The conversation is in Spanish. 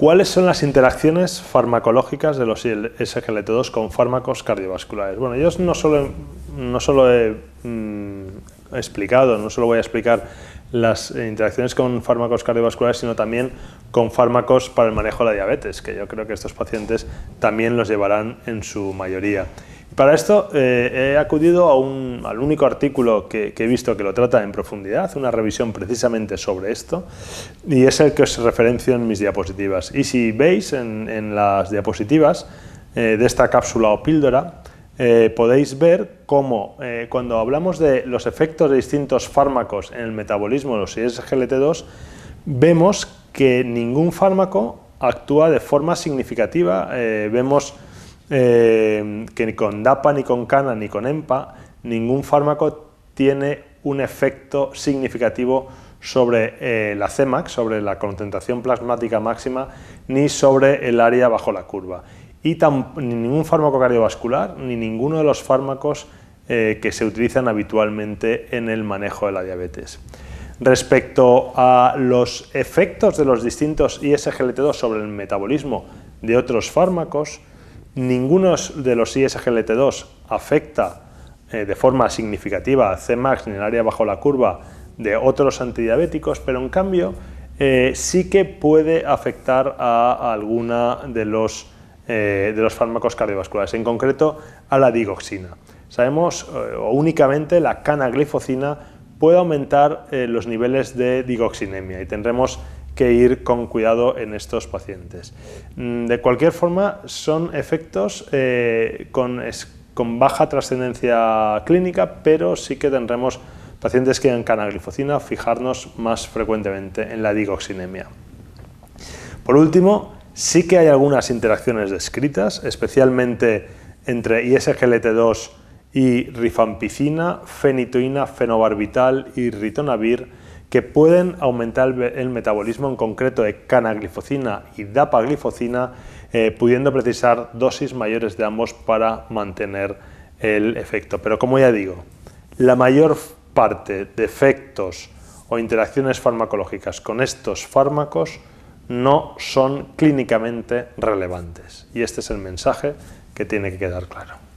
¿Cuáles son las interacciones farmacológicas de los SGLT2 con fármacos cardiovasculares? Bueno, yo no solo, he mm, explicado, no solo voy a explicar las interacciones con fármacos cardiovasculares, sino también con fármacos para el manejo de la diabetes, que yo creo que estos pacientes también los llevarán en su mayoría. Para esto eh, he acudido a al único artículo que, he visto que lo trata en profundidad, una revisión precisamente sobre esto, y es el que os referencio en mis diapositivas. Y si veis en, las diapositivas eh, de esta cápsula o píldora, eh, podéis ver cómo cuando hablamos de los efectos de distintos fármacos en el metabolismo de los ISGLT2, vemos que ningún fármaco actúa de forma significativa. vemos eh, que ni con DAPA, ni con CANA, ni con EMPA, ningún fármaco tiene un efecto significativo sobre eh, la CMAX, sobre la concentración plasmática máxima, ni sobre el área bajo la curva. Y ni ningún fármaco cardiovascular, ni ninguno de los fármacos eh, que se utilizan habitualmente en el manejo de la diabetes. Respecto a los efectos de los distintos ISGLT2 sobre el metabolismo de otros fármacos, Ninguno de los ISGLT2 afecta eh, de forma significativa a Cmax en el área bajo la curva de otros antidiabéticos, pero en cambio eh, sí que puede afectar a, alguna de los, eh, de los fármacos cardiovasculares, en concreto a la digoxina. Sabemos, únicamente la canaglifocina puede aumentar los niveles de digoxinemia y tendremos que ir con cuidado en estos pacientes. Mm, de cualquier forma, son efectos eh, con, baja trascendencia clínica, pero sí que tendremos pacientes que en canaglifocina fijarnos más frecuentemente en la digoxinemia. Por último, sí que hay algunas interacciones descritas, especialmente entre ISGLT2 y rifampicina, fenitoína, fenobarbital y ritonavir, que pueden aumentar el metabolismo en concreto de canaglifocina y dapaglifocina, eh, pudiendo precisar dosis mayores de ambos para mantener el efecto. Pero como ya digo, la mayor parte de efectos o interacciones farmacológicas con estos fármacos no son clínicamente relevantes. Y este es el mensaje que tiene que quedar claro.